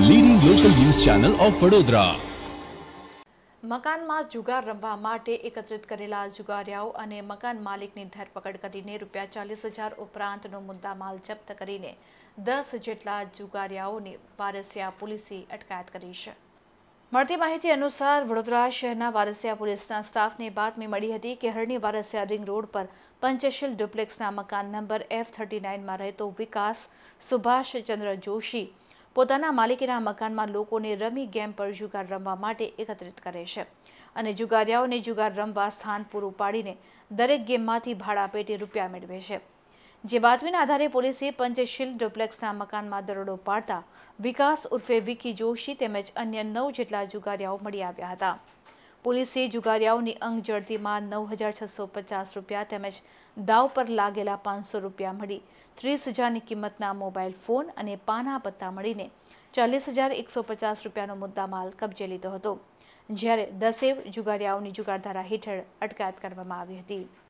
leading local news channel of Vadodara મકાનમાં જુગાર રમવા માટે એકત્રિત કરેલા જુગારિયાઓ અને મકાન માલિકની ધરપકડ કરીને રૂપિયા ચાલીસ હજાર ઉપરાંતનો મુદ્દામાલ જપ્ત કરીને દસ જેટલા જુગારિયાઓની વારસિયા પોલીસે અટકાયત કરી છે મળતી માહિતી અનુસાર વડોદરા શહેરના વારસિયા પોલીસના સ્ટાફને બાતમી મળી હતી કે હરણી વારસિયા રિંગ રોડ પર પંચશીલ ડુપ્લેક્સના મકાન નંબર એફ થર્ટી નાઇનમાં રહેતો વિકાસ સુભાષચંદ્ર જોશી પોતાના માલિકીના મકાનમાં લોકોને રમી ગેમ પર જુગાર રમવા માટે એકત્રિત કરે છે અને જુગારિયાઓને જુગાર રમવા સ્થાન પૂરું પાડીને દરેક ગેમમાંથી ભાડા પેટે રૂપિયા મેળવે છે જે બાતમીના આધારે પોલીસે પંચશીલ ડુપ્લેક્સના મકાનમાં દરોડો પાડતા વિકાસ ઉર્ફે વિકી જોશી તેમજ અન્ય નવ જેટલા જુગારિયાઓ મળી આવ્યા હતા પોલીસે જુગારિયાઓની અંગ જડતીમાં નવ હજાર છસો પચાસ રૂપિયા તેમજ દાવ પર લાગેલા પાંચસો રૂપિયા મળી ત્રીસ હજારની કિંમતના મોબાઈલ ફોન અને પાના પત્તા મળીને ચાલીસ હજાર એકસો પચાસ રૂપિયાનો મુદ્દામાલ કબજે લીધો હતો જ્યારે દસેવ જુગારિયાઓની જુગારધારા હેઠળ અટકાયત કરવામાં આવી હતી